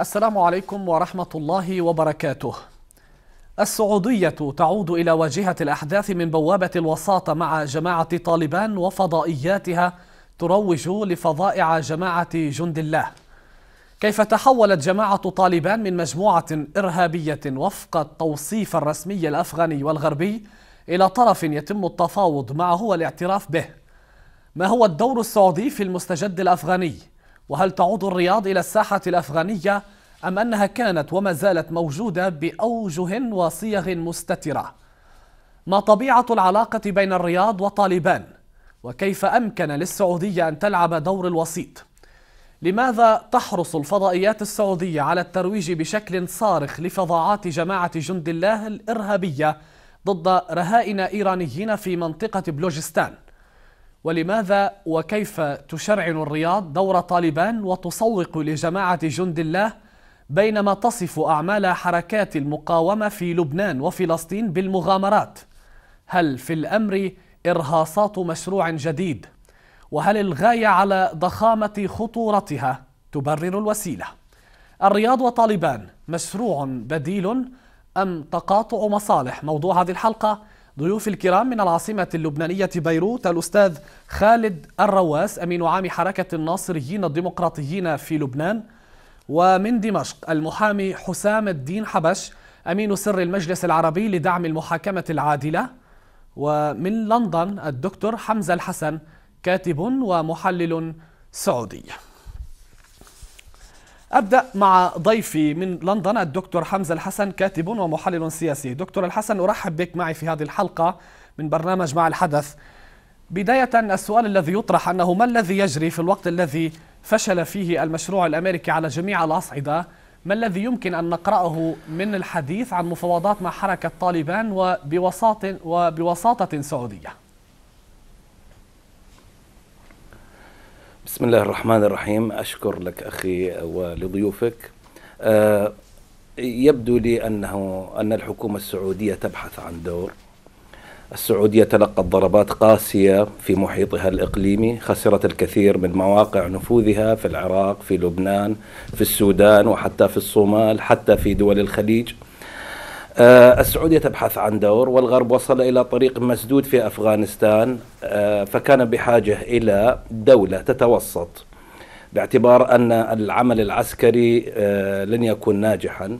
السلام عليكم ورحمة الله وبركاته. السعودية تعود إلى واجهة الأحداث من بوابة الوساطة مع جماعة طالبان وفضائياتها تروج لفظائع جماعة جند الله. كيف تحولت جماعة طالبان من مجموعة إرهابية وفق التوصيف الرسمي الأفغاني والغربي إلى طرف يتم التفاوض معه والاعتراف به. ما هو الدور السعودي في المستجد الأفغاني؟ وهل تعود الرياض إلى الساحة الأفغانية أم أنها كانت وما زالت موجودة بأوجه وصيغ مستترة؟ ما طبيعة العلاقة بين الرياض وطالبان؟ وكيف أمكن للسعودية أن تلعب دور الوسيط؟ لماذا تحرص الفضائيات السعودية على الترويج بشكل صارخ لفظاعات جماعة جند الله الإرهابية ضد رهائن إيرانيين في منطقة بلوجستان؟ ولماذا وكيف تشرعن الرياض دور طالبان وتسوق لجماعة جند الله بينما تصف أعمال حركات المقاومة في لبنان وفلسطين بالمغامرات هل في الأمر إرهاصات مشروع جديد؟ وهل الغاية على ضخامة خطورتها تبرر الوسيلة؟ الرياض وطالبان مشروع بديل أم تقاطع مصالح؟ موضوع هذه الحلقة ضيوف الكرام من العاصمة اللبنانية بيروت الأستاذ خالد الرواس أمين عام حركة الناصريين الديمقراطيين في لبنان ومن دمشق المحامي حسام الدين حبش أمين سر المجلس العربي لدعم المحاكمة العادلة ومن لندن الدكتور حمزة الحسن كاتب ومحلل سعودي أبدأ مع ضيفي من لندن الدكتور حمزة الحسن كاتب ومحلل سياسي دكتور الحسن أرحب بك معي في هذه الحلقة من برنامج مع الحدث بداية السؤال الذي يطرح أنه ما الذي يجري في الوقت الذي فشل فيه المشروع الأمريكي على جميع الأصعدة ما الذي يمكن أن نقرأه من الحديث عن مفاوضات مع حركة طالبان وبوساطة, وبوساطة سعودية؟ بسم الله الرحمن الرحيم أشكر لك أخي ولضيوفك آه، يبدو لي أنه أن الحكومة السعودية تبحث عن دور السعودية تلقت ضربات قاسية في محيطها الإقليمي خسرت الكثير من مواقع نفوذها في العراق في لبنان في السودان وحتى في الصومال حتى في دول الخليج آه، السعودية تبحث عن دور والغرب وصل إلى طريق مسدود في أفغانستان آه، فكان بحاجة إلى دولة تتوسط باعتبار أن العمل العسكري آه، لن يكون ناجحا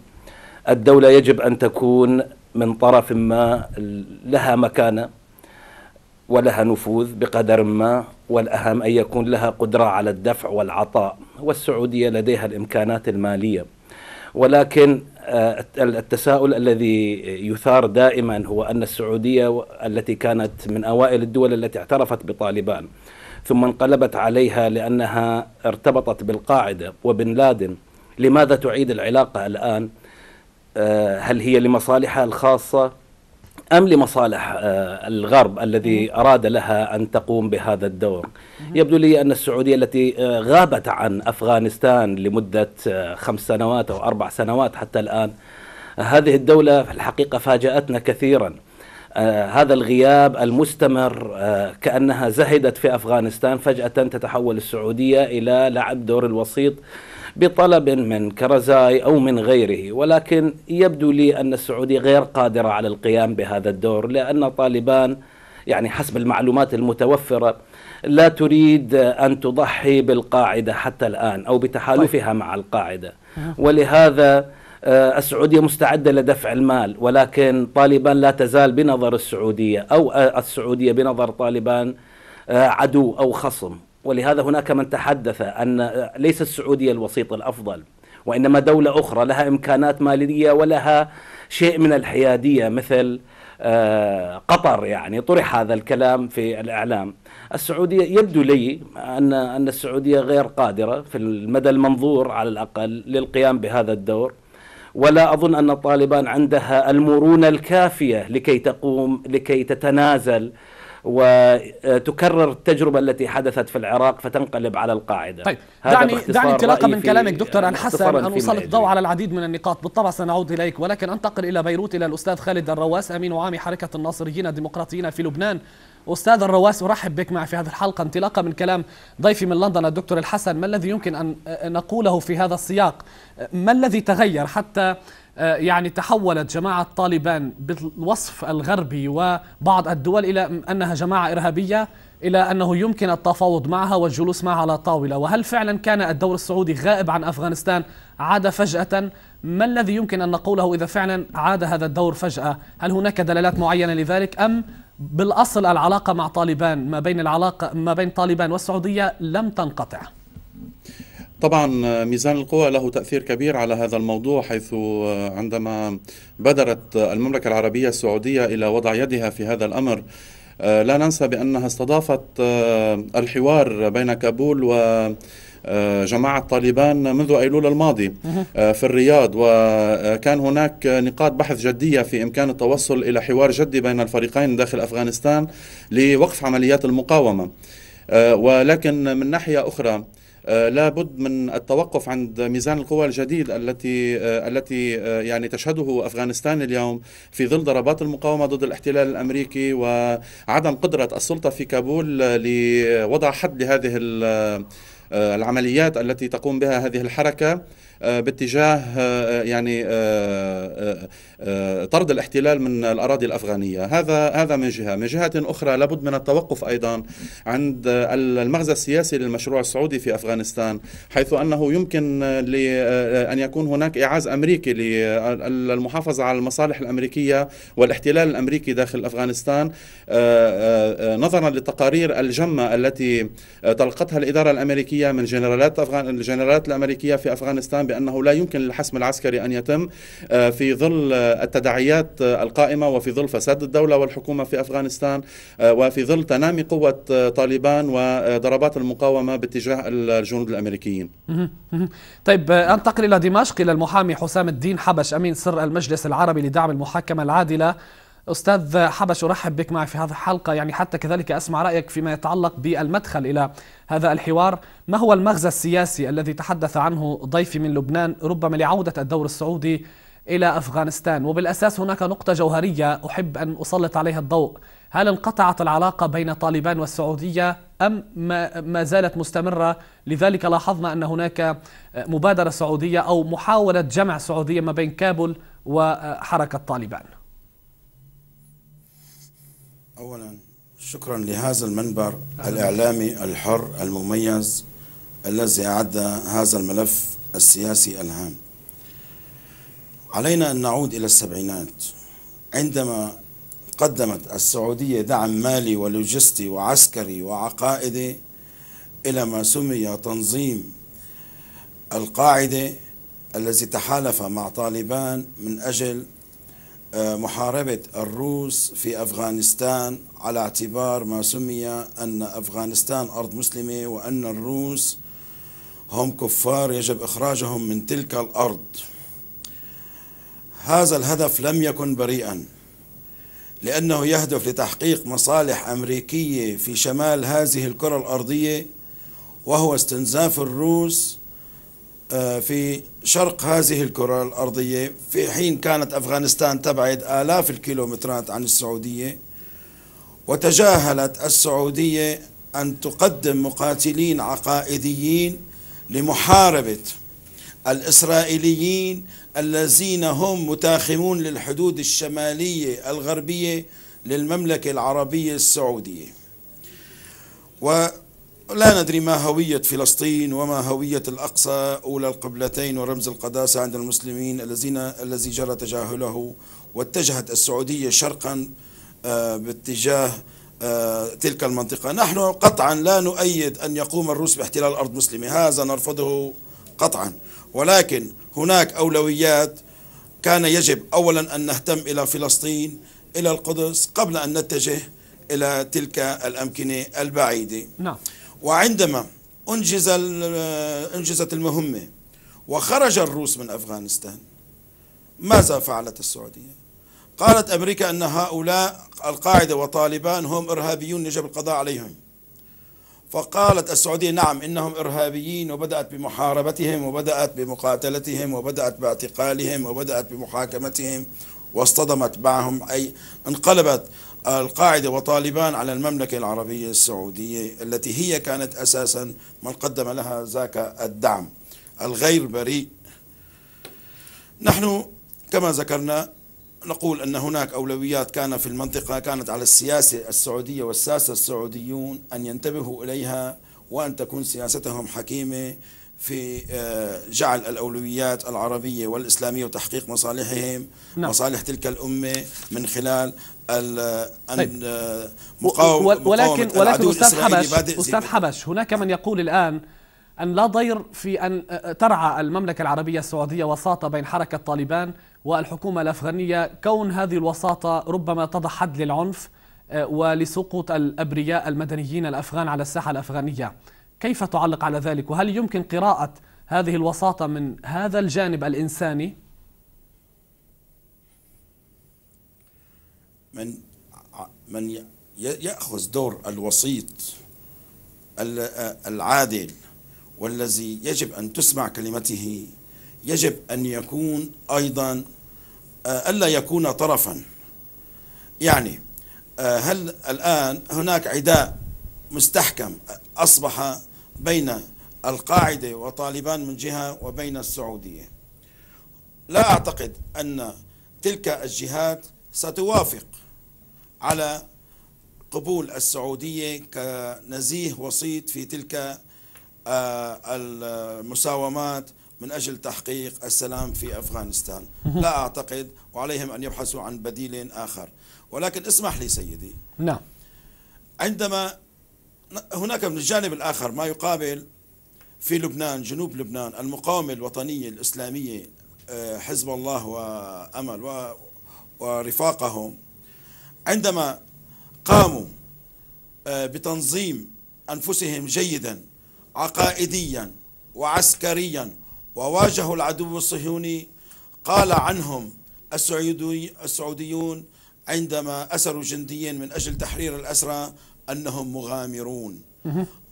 الدولة يجب أن تكون من طرف ما لها مكانة ولها نفوذ بقدر ما والأهم أن يكون لها قدرة على الدفع والعطاء والسعودية لديها الإمكانات المالية ولكن آه، التساؤل الذي يثار دائما هو أن السعودية التي كانت من أوائل الدول التي اعترفت بطالبان ثم انقلبت عليها لأنها ارتبطت بالقاعدة وبن لادن لماذا تعيد العلاقة الآن آه، هل هي لمصالحها الخاصة أم لمصالح آه، الغرب الذي أراد لها أن تقوم بهذا الدور يبدو لي أن السعودية التي آه، غابت عن أفغانستان لمدة آه، خمس سنوات أو أربع سنوات حتى الآن هذه الدولة في الحقيقة فاجأتنا كثيرا هذا الغياب المستمر كأنها زهدت في أفغانستان فجأة تتحول السعودية إلى لعب دور الوسيط بطلب من كرزاي أو من غيره ولكن يبدو لي أن السعودية غير قادرة على القيام بهذا الدور لأن طالبان يعني حسب المعلومات المتوفرة لا تريد أن تضحي بالقاعدة حتى الآن أو بتحالفها طيب. مع القاعدة ولهذا آه، السعودية مستعدة لدفع المال ولكن طالبان لا تزال بنظر السعودية أو آه، السعودية بنظر طالبان آه، عدو أو خصم ولهذا هناك من تحدث أن ليس السعودية الوسيط الأفضل وإنما دولة أخرى لها إمكانات مالية ولها شيء من الحيادية مثل آه، قطر يعني طرح هذا الكلام في الإعلام السعودية يبدو لي أن أن السعودية غير قادرة في المدى المنظور على الأقل للقيام بهذا الدور ولا أظن أن طالبان عندها المرونة الكافية لكي تقوم لكي تتنازل وتكرر التجربة التي حدثت في العراق فتنقلب على القاعدة طيب دعني, دعني انطلاقا من كلامك دكتور أن حسن أن أسلط الضوء على العديد من النقاط بالطبع سنعود إليك ولكن أنتقل إلى بيروت إلى الأستاذ خالد الرواس أمين وعام حركة الناصريين الديمقراطيين في لبنان أستاذ الرواس أرحب بك معي في هذه الحلقة انطلاقا من كلام ضيفي من لندن الدكتور الحسن ما الذي يمكن أن نقوله في هذا السياق ما الذي تغير حتى آه، يعني تحولت جماعة طالبان بالوصف الغربي وبعض الدول إلى أنها جماعة إرهابية إلى أنه يمكن التفاوض معها والجلوس معها على طاولة وهل فعلا كان الدور السعودي غائب عن أفغانستان عاد فجأة ما الذي يمكن أن نقوله إذا فعلا عاد هذا الدور فجأة هل هناك دلالات معينة لذلك أم بالأصل العلاقة مع طالبان ما بين العلاقة ما بين طالبان والسعودية لم تنقطع طبعا ميزان القوى له تأثير كبير على هذا الموضوع حيث عندما بادرت المملكة العربية السعودية إلى وضع يدها في هذا الأمر لا ننسى بأنها استضافت آه، الحوار بين كابول و آه، جماعة طالبان منذ أيلول الماضي آه، في الرياض وكان هناك نقاط بحث جدية في إمكان التوصل إلى حوار جدي بين الفريقين داخل أفغانستان لوقف عمليات المقاومة ولكن من ناحية أخرى آه، لابد من التوقف عند ميزان القوى الجديد التي آه، التي آه، يعني تشهده افغانستان اليوم في ظل ضربات المقاومه ضد الاحتلال الامريكي وعدم قدره السلطه في كابول لوضع حد لهذه آه، العمليات التي تقوم بها هذه الحركه آه، باتجاه آه، يعني طرد الاحتلال من الاراضي الافغانيه هذا هذا من جهه من جهه اخرى لابد من التوقف ايضا عند المغزى السياسي للمشروع السعودي في افغانستان حيث انه يمكن ان يكون هناك اعاز امريكي للمحافظه على المصالح الامريكيه والاحتلال الامريكي داخل افغانستان نظرا للتقارير الجمه التي تلقتها الاداره الامريكيه الامريكيه من جنرالات أفغان الجنرالات الأمريكية في أفغانستان بأنه لا يمكن للحسم العسكري أن يتم آه، في ظل التداعيات آه، القائمة وفي ظل فساد الدولة والحكومة في أفغانستان آه، وفي ظل تنامي قوة طالبان وضربات المقاومة باتجاه الجنود الأمريكيين طيب أنتقل إلى دمشق إلى المحامي حسام الدين حبش أمين سر المجلس العربي لدعم المحاكمة العادلة استاذ حبش ارحب بك معي في هذه الحلقه يعني حتى كذلك اسمع رايك فيما يتعلق بالمدخل الى هذا الحوار ما هو المغزى السياسي الذي تحدث عنه ضيفي من لبنان ربما لعوده الدور السعودي الى افغانستان وبالاساس هناك نقطه جوهريه احب ان اسلط عليها الضوء هل انقطعت العلاقه بين طالبان والسعوديه ام ما زالت مستمره لذلك لاحظنا ان هناك مبادره سعوديه او محاوله جمع سعوديه ما بين كابول وحركه طالبان أولا شكرا لهذا المنبر الإعلامي الحر المميز الذي أعد هذا الملف السياسي الهام علينا أن نعود إلى السبعينات عندما قدمت السعودية دعم مالي ولوجستي وعسكري وعقائدي إلى ما سمي تنظيم القاعدة الذي تحالف مع طالبان من أجل آه، محاربة الروس في أفغانستان على اعتبار ما سمي أن أفغانستان أرض مسلمة وأن الروس هم كفار يجب إخراجهم من تلك الأرض هذا الهدف لم يكن بريئا لأنه يهدف لتحقيق مصالح أمريكية في شمال هذه الكرة الأرضية وهو استنزاف الروس آه، في شرق هذه الكرة الأرضية في حين كانت أفغانستان تبعد آلاف الكيلومترات عن السعودية وتجاهلت السعودية أن تقدم مقاتلين عقائديين لمحاربة الإسرائيليين الذين هم متاخمون للحدود الشمالية الغربية للمملكة العربية السعودية و لا ندري ما هوية فلسطين وما هوية الأقصى أولى القبلتين ورمز القداسة عند المسلمين الذين الذي جرى تجاهله واتجهت السعودية شرقا آه، باتجاه آه، تلك المنطقة نحن قطعا لا نؤيد أن يقوم الروس باحتلال أرض مسلمة هذا نرفضه قطعا ولكن هناك أولويات كان يجب أولا أن نهتم إلى فلسطين إلى القدس قبل أن نتجه إلى تلك الأمكنة البعيدة نعم وعندما أنجز أنجزت المهمة وخرج الروس من أفغانستان ماذا فعلت السعودية؟ قالت أمريكا أن هؤلاء القاعدة وطالبان هم إرهابيون يجب القضاء عليهم فقالت السعودية نعم إنهم إرهابيين وبدأت بمحاربتهم وبدأت بمقاتلتهم وبدأت باعتقالهم وبدأت بمحاكمتهم واصطدمت معهم أي انقلبت القاعدة وطالبان على المملكة العربية السعودية التي هي كانت أساسا من قدم لها ذاك الدعم الغير بريء نحن كما ذكرنا نقول أن هناك أولويات كان في المنطقة كانت على السياسة السعودية والساسة السعوديون أن ينتبهوا إليها وأن تكون سياستهم حكيمة في آه، جعل الأولويات العربية والإسلامية وتحقيق مصالحهم نعم. مصالح تلك الأمة من خلال المقاومة طيب. ولكن ولكن استاذ حبش استاذ حبش هناك من يقول الان ان لا ضير في ان ترعى المملكه العربيه السعوديه وساطه بين حركه طالبان والحكومه الافغانيه كون هذه الوساطه ربما تضع حد للعنف آه، ولسقوط الابرياء المدنيين الافغان على الساحه الافغانيه كيف تعلق على ذلك وهل يمكن قراءه هذه الوساطه من هذا الجانب الانساني من من ياخذ دور الوسيط العادل والذي يجب ان تسمع كلمته يجب ان يكون ايضا آه، الا يكون طرفا يعني آه، هل الان هناك عداء مستحكم اصبح بين القاعده وطالبان من جهه وبين السعوديه لا اعتقد ان تلك الجهات ستوافق على قبول السعودية كنزيه وسيط في تلك آه، المساومات من أجل تحقيق السلام في أفغانستان لا أعتقد وعليهم أن يبحثوا عن بديل آخر ولكن اسمح لي سيدي نعم عندما هناك من الجانب الآخر ما يقابل في لبنان جنوب لبنان المقاومة الوطنية الإسلامية آه، حزب الله وأمل ورفاقهم عندما قاموا آه، بتنظيم أنفسهم جيدا عقائديا وعسكريا وواجهوا العدو الصهيوني قال عنهم السعوديون عندما أسروا جنديا من أجل تحرير الأسرى أنهم مغامرون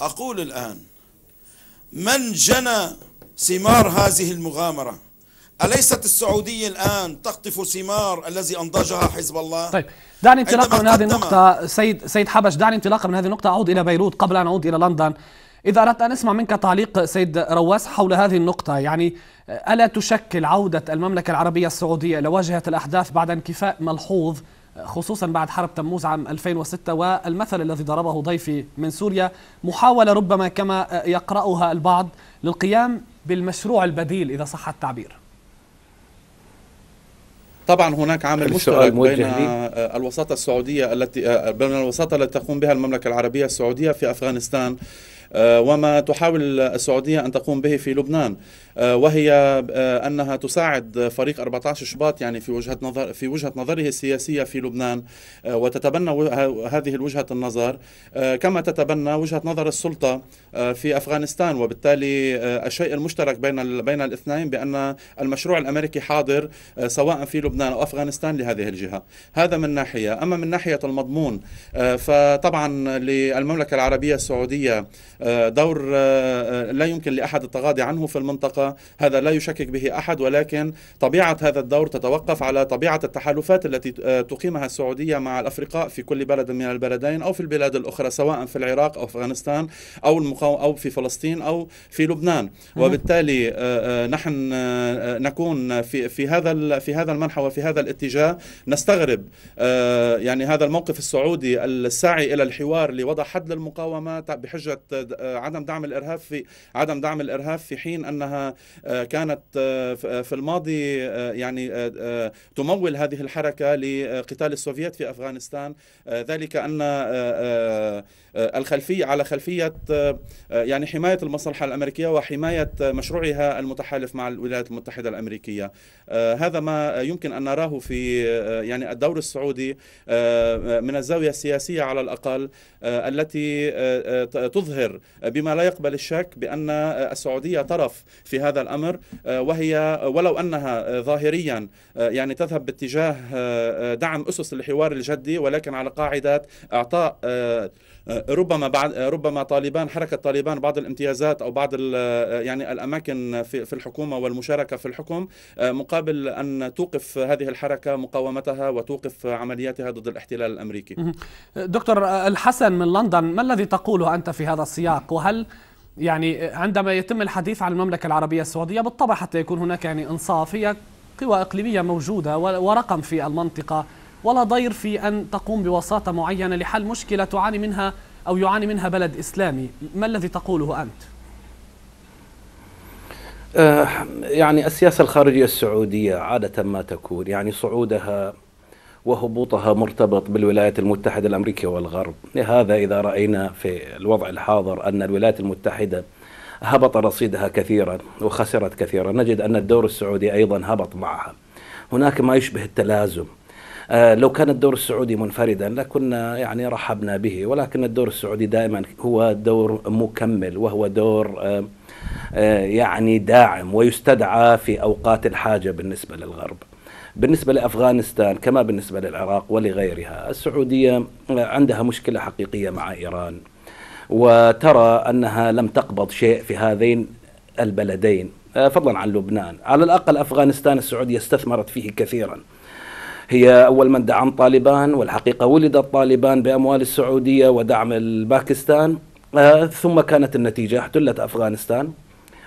أقول الآن من جنى ثمار هذه المغامرة أليست السعودية الآن تقطف ثمار الذي أنضجها حزب الله طيب. دعني انطلاقا من هذه النقطة سيد سيد حبش دعني انطلاقا من هذه النقطة أعود إلى بيروت قبل أن أعود إلى لندن إذا أردت أن أسمع منك تعليق سيد رواس حول هذه النقطة يعني ألا تشكل عودة المملكة العربية السعودية لواجهة الأحداث بعد انكفاء ملحوظ خصوصا بعد حرب تموز عام 2006 والمثل الذي ضربه ضيفي من سوريا محاولة ربما كما يقرأها البعض للقيام بالمشروع البديل إذا صح التعبير طبعا هناك عامل مشترك بين آه، الوساطة السعودية التي آه، آه، بين الوساطة التي تقوم بها المملكة العربية السعودية في أفغانستان وما تحاول السعودية أن تقوم به في لبنان آه، وهي آه، انها تساعد فريق 14 شباط يعني في وجهه نظر في وجهه نظره السياسيه في لبنان آه، وتتبنى هذه الوجهه النظر كما تتبنى وجهه نظر السلطه في افغانستان وبالتالي الشيء المشترك بين بين الاثنين بان المشروع الامريكي حاضر سواء في لبنان او افغانستان لهذه الجهه هذا من ناحيه اما من ناحيه المضمون فطبعا للمملكه العربيه السعوديه دور لا يمكن لاحد التغاضي عنه في المنطقه هذا لا يشكك به أحد ولكن طبيعة هذا الدور تتوقف على طبيعة التحالفات التي آه، تقيمها السعودية مع الأفرقاء في كل بلد من البلدين أو في البلاد الأخرى سواء في العراق أو أفغانستان أو المقاومة أو في فلسطين أو في لبنان وبالتالي آه، آه، نحن نكون في في هذا في هذا المنحى وفي هذا الاتجاه نستغرب يعني هذا الموقف السعودي السعي إلى الحوار لوضع حد للمقاومة بحجة عدم دعم الإرهاب في عدم دعم الإرهاب في حين أنها آه، كانت آه، آه، في الماضي يعني تمول هذه الحركه لقتال السوفيت في افغانستان ذلك ان الخلفيه على خلفيه يعني حمايه المصلحه الامريكيه وحمايه مشروعها المتحالف مع الولايات المتحده الامريكيه هذا ما يمكن ان نراه في يعني الدور السعودي من الزاويه السياسيه على الاقل التي تظهر بما لا يقبل الشك بان السعوديه طرف في هذا الامر آه، وهي ولو انها آه، ظاهريا آه، يعني تذهب باتجاه دعم اسس الحوار الجدي ولكن على قاعده اعطاء ربما بعد ربما طالبان حركه طالبان بعض الامتيازات او بعض يعني الاماكن في في الحكومه والمشاركه في الحكم مقابل ان توقف هذه الحركه مقاومتها وتوقف عملياتها ضد الاحتلال الامريكي. دكتور الحسن من لندن ما الذي تقوله انت في هذا السياق وهل يعني عندما يتم الحديث عن المملكة العربية السعودية بالطبع حتى يكون هناك يعني إنصاف هي قوى إقليمية موجودة ورقم في المنطقة ولا ضير في أن تقوم بوساطة معينة لحل مشكلة تعاني منها أو يعاني منها بلد إسلامي ما الذي تقوله أنت؟ آه، يعني السياسة الخارجية السعودية عادة ما تكون يعني صعودها وهبوطها مرتبط بالولايات المتحدة الأمريكية والغرب لهذا إذا رأينا في الوضع الحاضر أن الولايات المتحدة هبط رصيدها كثيرا وخسرت كثيرا نجد أن الدور السعودي أيضا هبط معها هناك ما يشبه التلازم آه، لو كان الدور السعودي منفردا لكنا يعني رحبنا به ولكن الدور السعودي دائما هو دور مكمل وهو دور آه، آه، يعني داعم ويستدعى في اوقات الحاجه بالنسبه للغرب بالنسبة لأفغانستان كما بالنسبة للعراق ولغيرها السعودية آه، عندها مشكلة حقيقية مع إيران وترى أنها لم تقبض شيء في هذين البلدين آه، فضلا عن لبنان على الأقل أفغانستان السعودية استثمرت فيه كثيرا هي أول من دعم طالبان والحقيقة ولدت طالبان بأموال السعودية ودعم الباكستان آه، ثم كانت النتيجة احتلت أفغانستان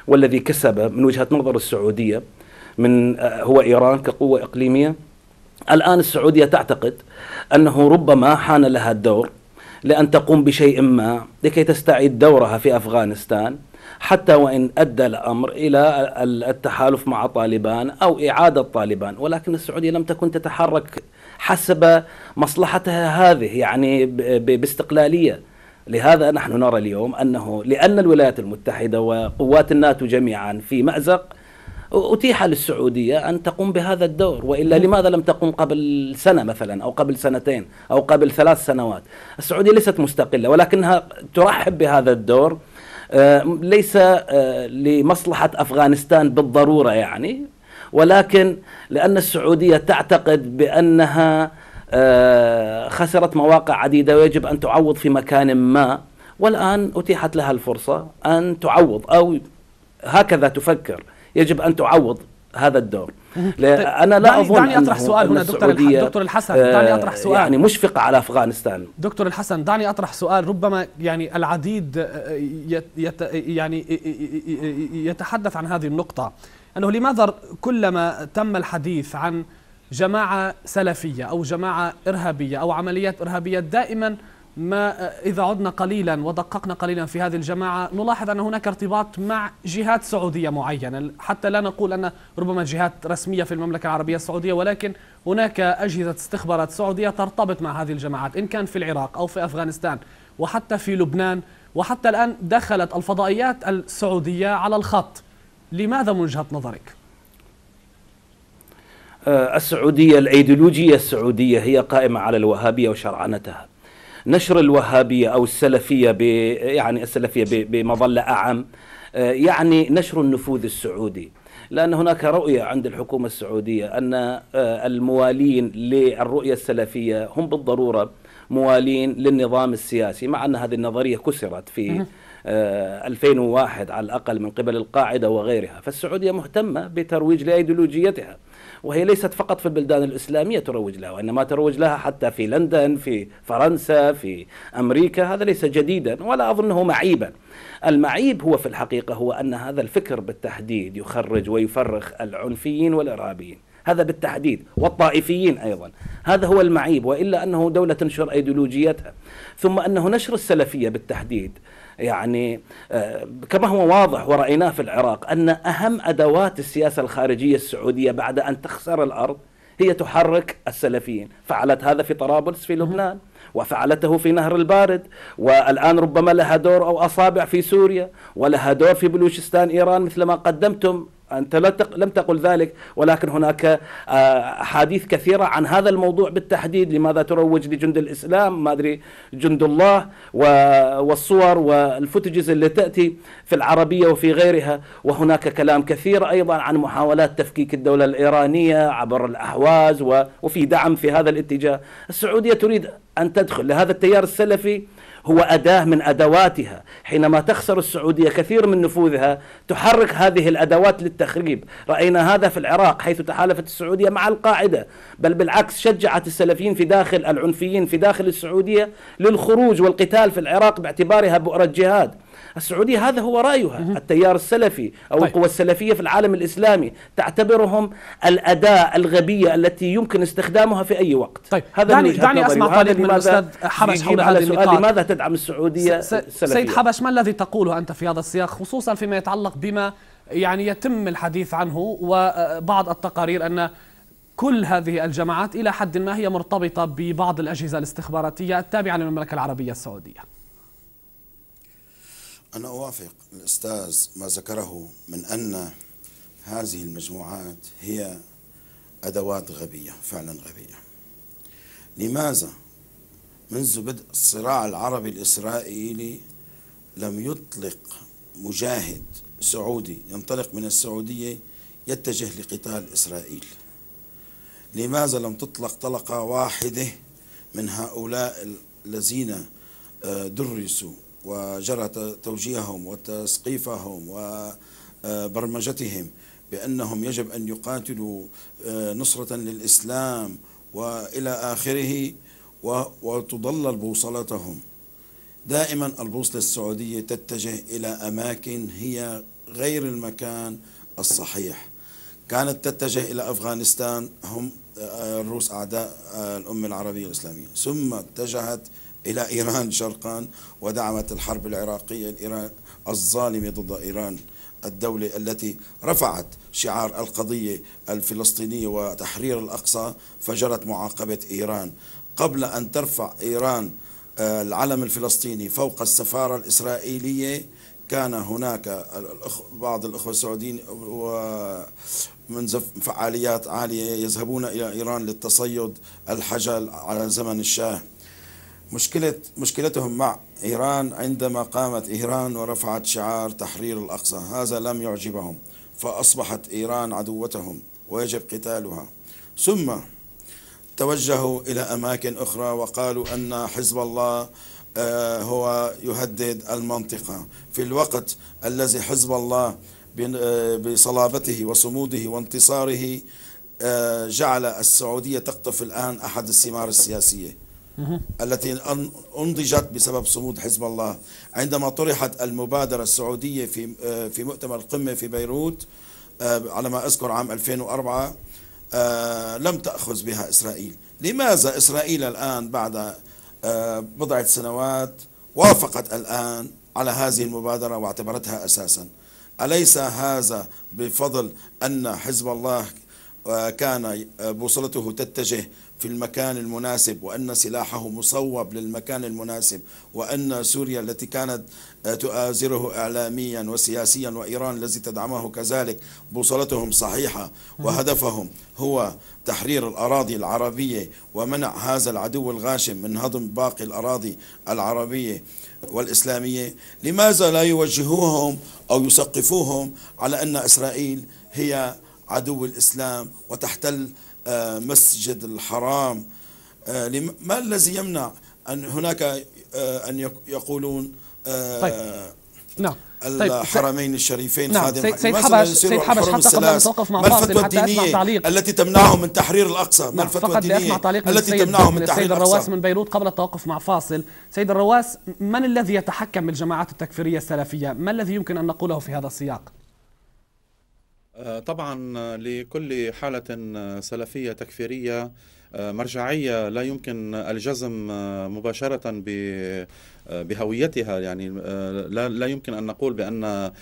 والذي كسب من وجهة نظر السعودية من آه، هو إيران كقوة إقليمية الآن السعودية تعتقد أنه ربما حان لها الدور لأن تقوم بشيء ما لكي تستعيد دورها في أفغانستان حتى وإن أدى الأمر إلى التحالف مع طالبان أو إعادة طالبان ولكن السعودية لم تكن تتحرك حسب مصلحتها هذه يعني باستقلالية لهذا نحن نرى اليوم أنه لأن الولايات المتحدة وقوات الناتو جميعا في مأزق أتيح للسعودية أن تقوم بهذا الدور وإلا لماذا لم تقوم قبل سنة مثلا أو قبل سنتين أو قبل ثلاث سنوات السعودية ليست مستقلة ولكنها ترحب بهذا الدور آه، ليس آه، لمصلحة أفغانستان بالضرورة يعني ولكن لأن السعودية تعتقد بأنها آه، خسرت مواقع عديدة ويجب أن تعوض في مكان ما والآن أتيحت لها الفرصة أن تعوض أو هكذا تفكر يجب أن تعوض هذا الدور طيب، انا لا دعني اظن دعني اطرح سؤال هنا دكتور دكتور الحسن دعني آه، اطرح سؤال يعني مشفقه على افغانستان دكتور الحسن دعني اطرح سؤال ربما يعني العديد آه، يت يعني آه، يتحدث عن هذه النقطه انه لماذا كلما تم الحديث عن جماعه سلفيه او جماعه ارهابيه او عمليات ارهابيه دائما ما آه، إذا عدنا قليلا ودققنا قليلا في هذه الجماعة نلاحظ أن هناك ارتباط مع جهات سعودية معينة حتى لا نقول أن ربما جهات رسمية في المملكة العربية السعودية ولكن هناك أجهزة استخبارات سعودية ترتبط مع هذه الجماعات إن كان في العراق أو في أفغانستان وحتى في لبنان وحتى الآن دخلت الفضائيات السعودية على الخط لماذا من وجهة نظرك؟ آه، السعودية الأيديولوجية السعودية هي قائمة على الوهابية وشرعنتها نشر الوهابيه او السلفيه ب يعني السلفيه بمظله اعم آه، يعني نشر النفوذ السعودي لأن هناك رؤية عند الحكومة السعودية أن آه، الموالين للرؤية السلفية هم بالضرورة موالين للنظام السياسي مع أن هذه النظرية كسرت في 2001 آه، على الأقل من قبل القاعدة وغيرها فالسعودية مهتمة بترويج لأيديولوجيتها وهي ليست فقط في البلدان الإسلامية تروج لها وإنما تروج لها حتى في لندن في فرنسا في أمريكا هذا ليس جديدا ولا أظنه معيبا المعيب هو في الحقيقة هو أن هذا الفكر بالتحديد يخرج ويفرخ العنفيين والإرهابيين هذا بالتحديد والطائفيين ايضا هذا هو المعيب والا انه دوله تنشر ايديولوجيتها ثم انه نشر السلفيه بالتحديد يعني آه، كما هو واضح ورأيناه في العراق أن أهم أدوات السياسة الخارجية السعودية بعد أن تخسر الأرض هي تحرك السلفيين فعلت هذا في طرابلس في لبنان وفعلته في نهر البارد والآن ربما لها دور أو أصابع في سوريا ولها دور في بلوشستان إيران مثل ما قدمتم أنت لم تقل ذلك ولكن هناك آه، أحاديث كثيرة عن هذا الموضوع بالتحديد لماذا تروج لجند الإسلام ما أدري جند الله والصور والفوتجز اللي تأتي في العربية وفي غيرها وهناك كلام كثير أيضا عن محاولات تفكيك الدولة الإيرانية عبر الأحواز وفي دعم في هذا الاتجاه السعودية تريد أن تدخل لهذا التيار السلفي هو أداة من أدواتها حينما تخسر السعودية كثير من نفوذها تحرك هذه الأدوات للتخريب رأينا هذا في العراق حيث تحالفت السعودية مع القاعدة بل بالعكس شجعت السلفيين في داخل العنفيين في داخل السعودية للخروج والقتال في العراق باعتبارها بؤرة جهاد السعودية هذا هو رأيها التيار السلفي أو طيب. القوى السلفية في العالم الإسلامي تعتبرهم الأداة الغبية التي يمكن استخدامها في أي وقت طيب. هذا دعني, دعني أسمع طالب من الأستاذ حبش حول هذا النقاط لماذا تدعم السعودية س- السلفية سيد حبش ما الذي تقوله أنت في هذا السياق خصوصا فيما يتعلق بما يعني يتم الحديث عنه وبعض التقارير أن كل هذه الجماعات إلى حد ما هي مرتبطة ببعض الأجهزة الاستخباراتية التابعة للمملكة العربية السعودية أنا أوافق الأستاذ ما ذكره من أن هذه المجموعات هي أدوات غبية فعلا غبية لماذا منذ بدء الصراع العربي الإسرائيلي لم يطلق مجاهد سعودي ينطلق من السعودية يتجه لقتال إسرائيل لماذا لم تطلق طلقة واحدة من هؤلاء الذين آه، درسوا وجرى توجيههم وتسقيفهم وبرمجتهم بأنهم يجب أن يقاتلوا آه، نصرة للإسلام وإلى آخره وتضلل بوصلتهم دائما البوصلة السعودية تتجه إلى أماكن هي غير المكان الصحيح كانت تتجه إلى أفغانستان هم آه، آه، الروس أعداء الأمة العربية الإسلامية ثم اتجهت إلى إيران شرقا ودعمت الحرب العراقية الإيران الظالمة ضد إيران الدولة التي رفعت شعار القضية الفلسطينية وتحرير الأقصى فجرت معاقبة إيران قبل أن ترفع إيران آه، العلم الفلسطيني فوق السفارة الإسرائيلية كان هناك بعض الأخوة السعوديين من فعاليات عالية يذهبون إلى إيران للتصيد الحجل على زمن الشاه مشكلة مشكلتهم مع إيران عندما قامت إيران ورفعت شعار تحرير الأقصى هذا لم يعجبهم فأصبحت إيران عدوتهم ويجب قتالها ثم توجهوا إلى أماكن أخرى وقالوا أن حزب الله آه، هو يهدد المنطقة في الوقت الذي حزب الله آه، بصلابته وصموده وانتصاره آه، جعل السعودية تقطف الآن أحد الثمار السياسية التي أنضجت بسبب صمود حزب الله عندما طرحت المبادرة السعودية في آه، في مؤتمر القمة في بيروت آه، على ما أذكر عام 2004 آه، لم تأخذ بها إسرائيل لماذا إسرائيل الآن بعد بضعة سنوات وافقت الآن على هذه المبادرة واعتبرتها أساسا أليس هذا بفضل أن حزب الله كان بوصلته تتجه في المكان المناسب وأن سلاحه مصوب للمكان المناسب وأن سوريا التي كانت آه، تؤازره إعلاميا وسياسيا وإيران التي تدعمه كذلك بوصلتهم صحيحة وهدفهم هو تحرير الأراضي العربية ومنع هذا العدو الغاشم من هضم باقي الأراضي العربية والإسلامية لماذا لا يوجهوهم أو يسقفوهم على أن إسرائيل هي عدو الإسلام وتحتل آه، مسجد الحرام آه، ما الذي يمنع أن هناك آه، أن يقولون طيب. نعم طيب. الحرمين الشريفين نعم. خادم سيد حبش سيد حبش حتى قبل ان نتوقف مع ما الفتوى الدينية التي تمنعهم من تحرير الاقصى ما نعم. الفتوى الدينية التي تمنعهم من تحرير سيد الرواس من بيروت قبل التوقف مع فاصل سيد الرواس من الذي يتحكم بالجماعات التكفيرية السلفية ما الذي يمكن ان نقوله في هذا السياق آه، طبعا لكل حالة سلفية تكفيرية آه، مرجعية لا يمكن الجزم آه، مباشرة آه، بهويتها يعني آه، لا, لا يمكن أن نقول بأن آه،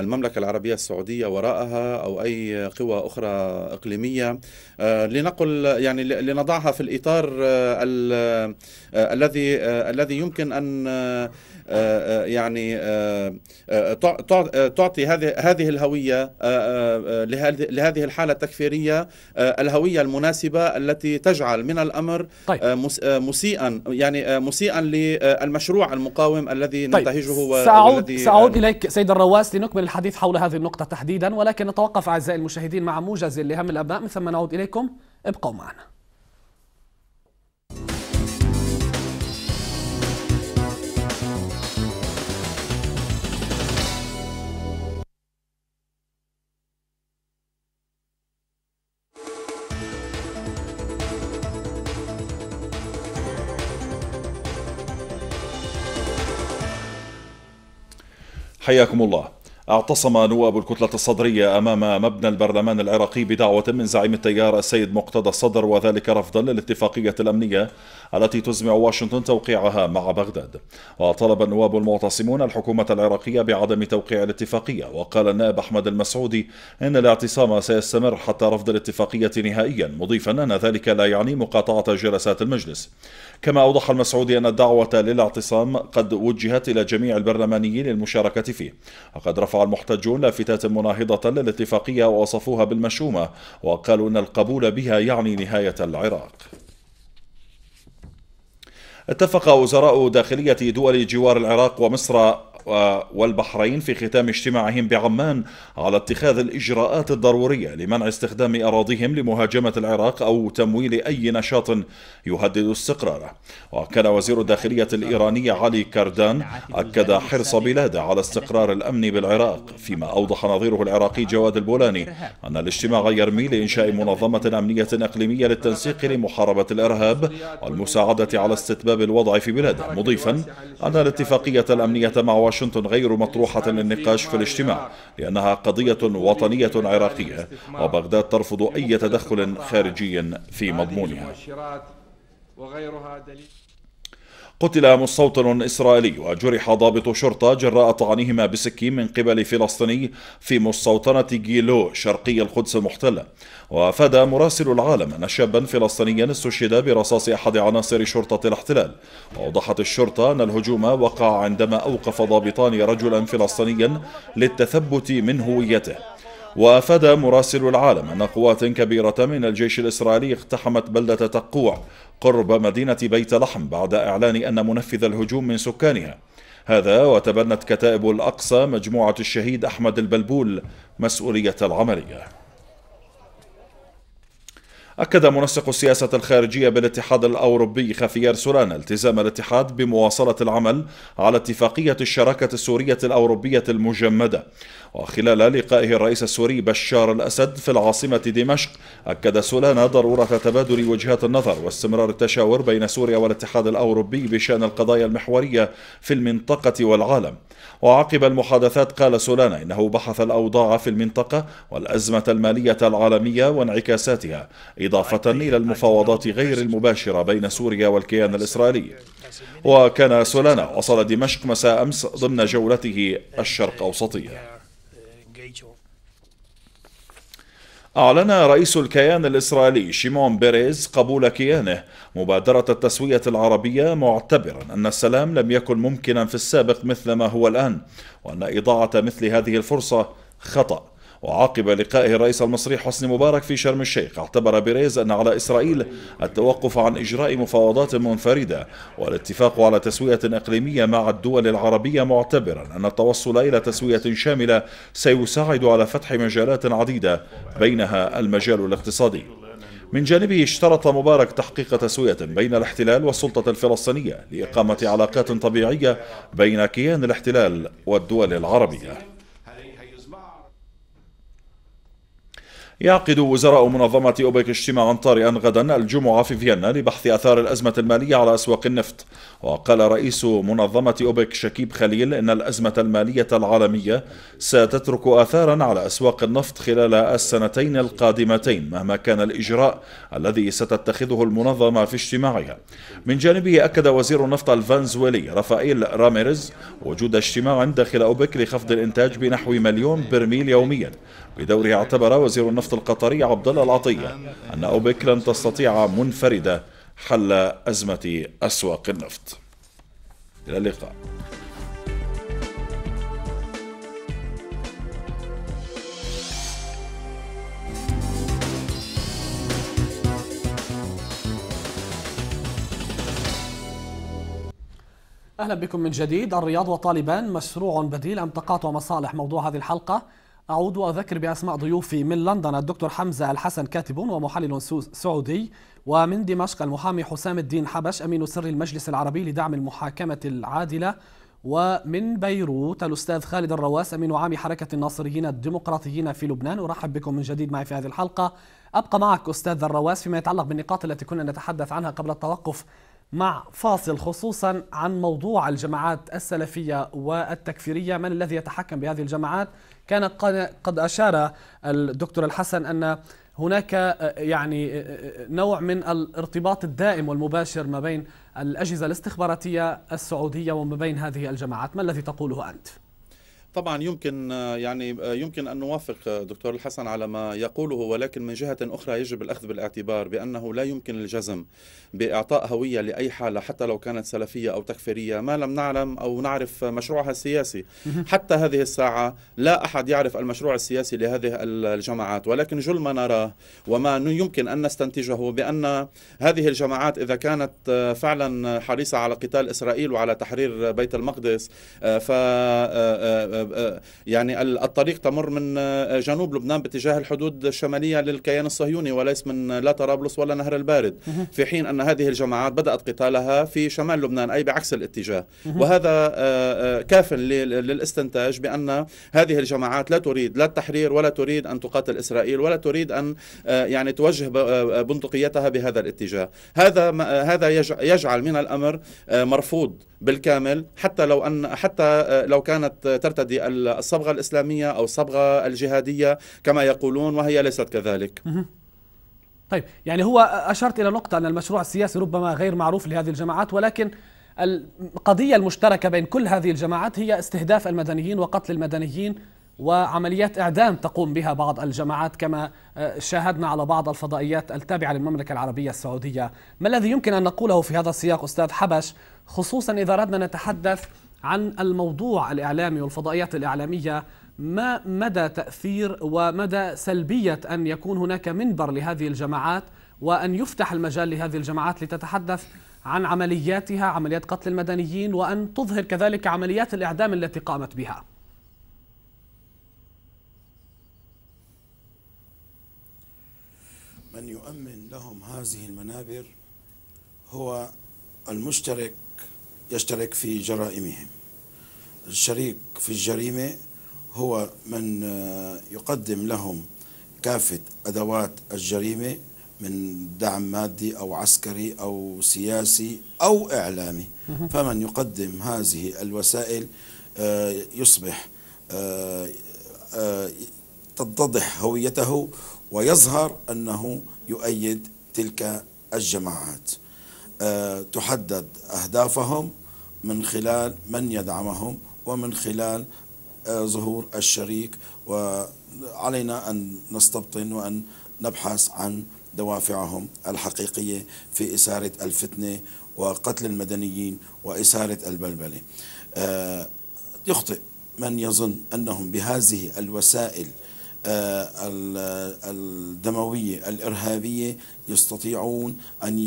المملكة العربية السعودية وراءها أو أي قوى أخرى إقليمية لنقل يعني لنضعها في الإطار الذي الذي يمكن أن يعني تعطي هذه الهوية لهذه الحالة التكفيرية الهوية المناسبة التي تجعل من الأمر طيب. مسيئا يعني مسيئا للمملكة المشروع المقاوم الذي طيب ننتهجه سأعود, سأعود آه، إليك سيد الرواس لنكمل الحديث حول هذه النقطة تحديدا ولكن نتوقف أعزائي المشاهدين مع موجز لهم الأباء من ثم نعود إليكم ابقوا معنا حياكم الله اعتصم نواب الكتلة الصدرية أمام مبنى البرلمان العراقي بدعوة من زعيم التيار السيد مقتدى الصدر وذلك رفضا للاتفاقية الأمنية التي تزمع واشنطن توقيعها مع بغداد وطلب النواب المعتصمون الحكومة العراقية بعدم توقيع الاتفاقية وقال النائب أحمد المسعودي إن الاعتصام سيستمر حتى رفض الاتفاقية نهائيا مضيفا أن ذلك لا يعني مقاطعة جلسات المجلس كما أوضح المسعودي أن الدعوة للاعتصام قد وجهت إلى جميع البرلمانيين للمشاركة فيه وقد رفع المحتجون لافتات مناهضة للاتفاقية ووصفوها بالمشومة وقالوا أن القبول بها يعني نهاية العراق اتفق وزراء داخلية دول جوار العراق ومصر والبحرين في ختام اجتماعهم بعمان على اتخاذ الإجراءات الضرورية لمنع استخدام أراضيهم لمهاجمة العراق أو تمويل أي نشاط يهدد استقراره وكان وزير الداخلية الإيراني علي كردان أكد حرص بلاده على استقرار الأمن بالعراق فيما أوضح نظيره العراقي جواد البولاني أن الاجتماع يرمي لإنشاء منظمة أمنية إقليمية للتنسيق لمحاربة الإرهاب والمساعدة على استتباب الوضع في بلاده مضيفا أن الاتفاقية الأمنية مع واشنطن غير مطروحة للنقاش في الاجتماع لأنها قضية وطنية عراقية وبغداد ترفض أي تدخل خارجي في مضمونها قتل مستوطن إسرائيلي وجرح ضابط شرطة جراء طعنهما بسكين من قبل فلسطيني في مستوطنة جيلو شرقي القدس المحتلة وأفاد مراسل العالم أن شابا فلسطينيا استشهد برصاص أحد عناصر شرطة الاحتلال وأوضحت الشرطة أن الهجوم وقع عندما أوقف ضابطان رجلا فلسطينيا للتثبت من هويته وأفاد مراسل العالم أن قوات كبيرة من الجيش الإسرائيلي اقتحمت بلدة تقوع قرب مدينة بيت لحم بعد إعلان أن منفذ الهجوم من سكانها هذا وتبنت كتائب الأقصى مجموعة الشهيد أحمد البلبول مسؤولية العملية أكد منسق السياسة الخارجية بالاتحاد الأوروبي خافيير سولانا التزام الاتحاد بمواصلة العمل على اتفاقية الشراكة السورية الأوروبية المجمدة وخلال لقائه الرئيس السوري بشار الأسد في العاصمة دمشق أكد سولانا ضرورة تبادل وجهات النظر واستمرار التشاور بين سوريا والاتحاد الأوروبي بشأن القضايا المحورية في المنطقة والعالم وعقب المحادثات قال سولانا إنه بحث الأوضاع في المنطقة والأزمة المالية العالمية وانعكاساتها إضافة إلى المفاوضات غير المباشرة بين سوريا والكيان الإسرائيلي وكان سولانا وصل دمشق مساء أمس ضمن جولته الشرق أوسطية أعلن رئيس الكيان الإسرائيلي شيمون بيريز قبول كيانه مبادرة التسوية العربية معتبرا أن السلام لم يكن ممكنا في السابق مثل ما هو الآن وأن إضاعة مثل هذه الفرصة خطأ وعقب لقائه الرئيس المصري حسني مبارك في شرم الشيخ اعتبر بيريز أن على إسرائيل التوقف عن إجراء مفاوضات منفردة والاتفاق على تسوية إقليمية مع الدول العربية معتبرا أن التوصل إلى تسوية شاملة سيساعد على فتح مجالات عديدة بينها المجال الاقتصادي من جانبه اشترط مبارك تحقيق تسوية بين الاحتلال والسلطة الفلسطينية لإقامة علاقات طبيعية بين كيان الاحتلال والدول العربية يعقد وزراء منظمة أوبك اجتماعا طارئا غدا الجمعة في فيينا لبحث أثار الأزمة المالية على أسواق النفط وقال رئيس منظمة أوبك شكيب خليل إن الأزمة المالية العالمية ستترك آثارا على أسواق النفط خلال السنتين القادمتين مهما كان الإجراء الذي ستتخذه المنظمة في اجتماعها من جانبه أكد وزير النفط الفنزويلي رافائيل راميرز وجود اجتماع داخل أوبك لخفض الإنتاج بنحو مليون برميل يوميا بدوره اعتبر وزير النفط القطري عبد الله العطية أن أوبك لن تستطيع منفردة حل أزمة أسواق النفط إلى اللقاء أهلا بكم من جديد الرياض وطالبان مشروع بديل أم تقاطع مصالح موضوع هذه الحلقة أعود وأذكر بأسماء ضيوفي من لندن الدكتور حمزة الحسن كاتب ومحلل سعودي ومن دمشق المحامي حسام الدين حبش أمين سر المجلس العربي لدعم المحاكمة العادلة ومن بيروت الأستاذ خالد الرواس أمين عام حركة الناصريين الديمقراطيين في لبنان أرحب بكم من جديد معي في هذه الحلقة أبقى معك أستاذ الرواس فيما يتعلق بالنقاط التي كنا نتحدث عنها قبل التوقف مع فاصل خصوصا عن موضوع الجماعات السلفية والتكفيرية من الذي يتحكم بهذه الجماعات كان قد أشار الدكتور الحسن أن هناك يعني نوع من الارتباط الدائم والمباشر ما بين الأجهزة الاستخباراتية السعودية وما بين هذه الجماعات ما الذي تقوله أنت؟ طبعا يمكن آه، يعني آه، يمكن ان نوافق آه، دكتور الحسن على ما يقوله ولكن من جهه اخرى يجب الاخذ بالاعتبار بانه لا يمكن الجزم باعطاء هويه لاي حاله حتى لو كانت سلفيه او تكفيريه ما لم نعلم او نعرف مشروعها السياسي حتى هذه الساعه لا احد يعرف المشروع السياسي لهذه الجماعات ولكن جل ما نراه وما يمكن ان نستنتجه بان هذه الجماعات اذا كانت فعلا حريصه على قتال اسرائيل وعلى تحرير بيت المقدس ف آه، يعني الطريق تمر من آه، جنوب لبنان باتجاه الحدود الشمالية للكيان الصهيوني وليس من آه، لا طرابلس ولا نهر البارد في حين أن هذه الجماعات بدأت قتالها في شمال لبنان أي بعكس الاتجاه وهذا كاف للاستنتاج بأن هذه الجماعات لا تريد لا التحرير ولا تريد أن تقاتل إسرائيل ولا تريد أن يعني توجه بندقيتها بهذا الاتجاه هذا هذا يجعل من الأمر مرفوض بالكامل حتى لو أن حتى لو كانت ترتدي هذه الصبغة الإسلامية أو الصبغة الجهادية كما يقولون وهي ليست كذلك طيب يعني هو أشرت إلى نقطة أن المشروع السياسي ربما غير معروف لهذه الجماعات ولكن القضية المشتركة بين كل هذه الجماعات هي استهداف المدنيين وقتل المدنيين وعمليات إعدام تقوم بها بعض الجماعات كما آه، شاهدنا على بعض الفضائيات التابعة للمملكة العربية السعودية ما الذي يمكن أن نقوله في هذا السياق أستاذ حبش خصوصا إذا أردنا نتحدث عن الموضوع الإعلامي والفضائيات الإعلامية ما مدى تأثير ومدى سلبية أن يكون هناك منبر لهذه الجماعات وأن يفتح المجال لهذه الجماعات لتتحدث عن عملياتها عمليات قتل المدنيين وأن تظهر كذلك عمليات الإعدام التي قامت بها من يؤمن لهم هذه المنابر هو المشترك يشترك في جرائمهم الشريك في الجريمة هو من آه، يقدم لهم كافة أدوات الجريمة من دعم مادي أو عسكري أو سياسي أو إعلامي فمن يقدم هذه الوسائل آه، يصبح آه، تتضح هويته ويظهر أنه يؤيد تلك الجماعات تحدد أهدافهم من خلال من يدعمهم ومن خلال آه، ظهور الشريك وعلينا أن نستبطن وأن نبحث عن دوافعهم الحقيقية في إثارة الفتنة وقتل المدنيين وإثارة البلبلة آه، يخطئ من يظن أنهم بهذه الوسائل آه، الدموية الإرهابية يستطيعون أن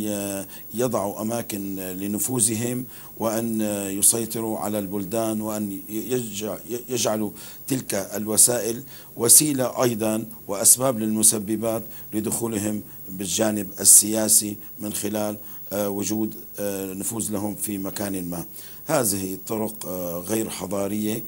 يضعوا أماكن لنفوذهم وأن يسيطروا على البلدان وأن يجعلوا تلك الوسائل وسيلة أيضا وأسباب للمسببات لدخولهم بالجانب السياسي من خلال آه، وجود آه، نفوذ لهم في مكان ما هذه طرق غير حضارية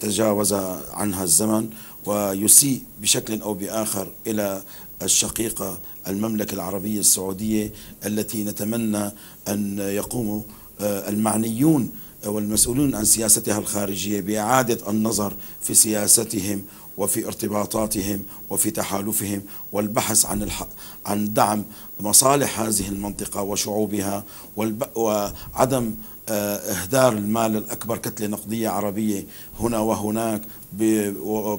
تجاوز عنها الزمن ويسيء بشكل أو بآخر إلى الشقيقة المملكة العربية السعودية التي نتمنى أن يقوم آه، المعنيون والمسؤولون عن سياستها الخارجية بإعادة النظر في سياستهم وفي ارتباطاتهم وفي تحالفهم والبحث عن الحق عن دعم مصالح هذه المنطقة وشعوبها وعدم آه، إهدار المال الأكبر كتلة نقدية عربية هنا وهناك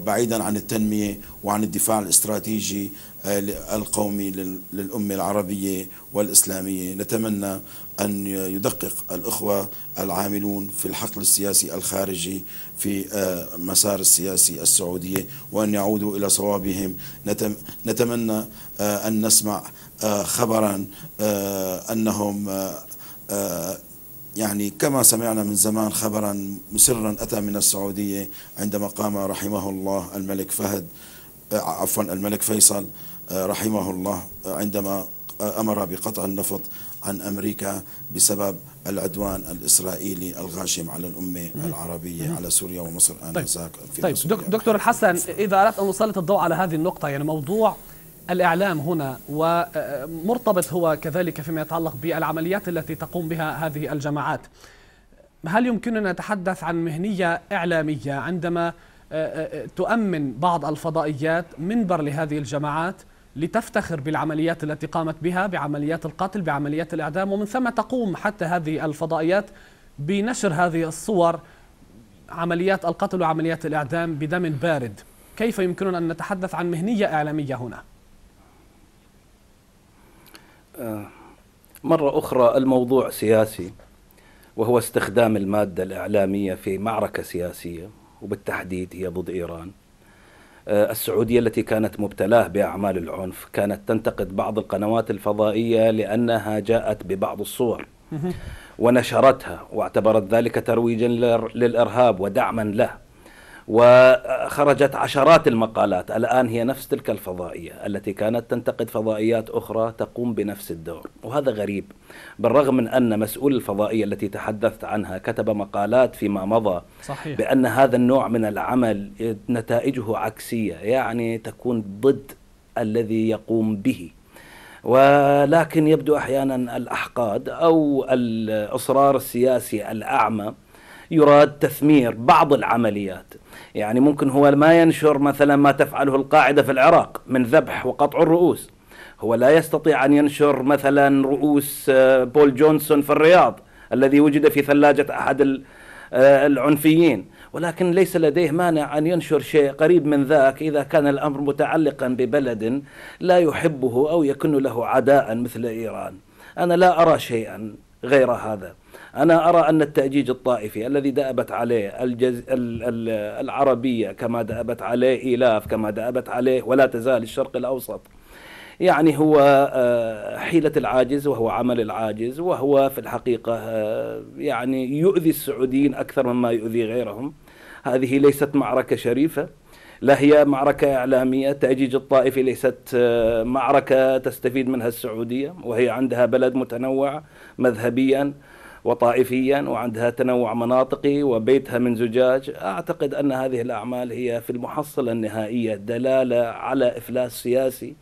بعيدا عن التنمية وعن الدفاع الاستراتيجي القومي آه، للأمة العربية والإسلامية نتمنى أن يدقق الإخوة العاملون في الحقل السياسي الخارجي في آه، مسار السياسي السعودية وأن يعودوا إلى صوابهم نتمنى أن نسمع خبرا أنهم يعني كما سمعنا من زمان خبرا مسرا أتى من السعودية عندما قام رحمه الله الملك فهد آه، عفوا الملك فيصل آه، رحمه الله آه، عندما أمر بقطع النفط عن أمريكا بسبب العدوان الإسرائيلي الغاشم على الأمة العربية على سوريا ومصر آنذاك طيب, طيب دكتور الحسن إذا أردت أن أسلط الضوء على هذه النقطة يعني موضوع الإعلام هنا ومرتبط هو كذلك فيما يتعلق بالعمليات التي تقوم بها هذه الجماعات هل يمكننا نتحدث عن مهنية إعلامية عندما آه، آه، تؤمن بعض الفضائيات منبر لهذه الجماعات لتفتخر بالعمليات التي قامت بها بعمليات القتل بعمليات الإعدام ومن ثم تقوم حتى هذه الفضائيات بنشر هذه الصور عمليات القتل وعمليات الإعدام بدم بارد كيف يمكننا أن نتحدث عن مهنية إعلامية هنا؟ آه. مرة أخرى الموضوع سياسي وهو استخدام المادة الإعلامية في معركة سياسية وبالتحديد هي ضد إيران آه، السعودية التي كانت مبتلاة بأعمال العنف كانت تنتقد بعض القنوات الفضائية لأنها جاءت ببعض الصور ونشرتها واعتبرت ذلك ترويجا للإرهاب ودعما له وخرجت عشرات المقالات الآن هي نفس تلك الفضائية التي كانت تنتقد فضائيات أخرى تقوم بنفس الدور وهذا غريب بالرغم من أن مسؤول الفضائية التي تحدثت عنها كتب مقالات فيما مضى صحيح. بأن هذا النوع من العمل نتائجه عكسية يعني تكون ضد الذي يقوم به ولكن يبدو احيانا الاحقاد او الاصرار السياسي الاعمى يراد تثمير بعض العمليات يعني ممكن هو ما ينشر مثلا ما تفعله القاعدة في العراق من ذبح وقطع الرؤوس هو لا يستطيع أن ينشر مثلا رؤوس آه، بول جونسون في الرياض الذي وجد في ثلاجة أحد آه، العنفيين ولكن ليس لديه مانع أن ينشر شيء قريب من ذاك إذا كان الأمر متعلقا ببلد لا يحبه أو يكن له عداء مثل إيران أنا لا أرى شيئا غير هذا أنا أرى أن التأجيج الطائفي الذي دأبت عليه الجز... ال... ال... العربية كما دأبت عليه إيلاف كما دأبت عليه ولا تزال الشرق الأوسط يعني هو آه، حيلة العاجز وهو عمل العاجز وهو في الحقيقة آه، يعني يؤذي السعوديين أكثر مما يؤذي غيرهم هذه ليست معركة شريفة لا هي معركة إعلامية تأجيج الطائفي ليست آه، معركة تستفيد منها السعودية وهي عندها بلد متنوع مذهبيا وطائفيا وعندها تنوع مناطقي وبيتها من زجاج اعتقد ان هذه الاعمال هي في المحصله النهائيه دلاله على افلاس سياسي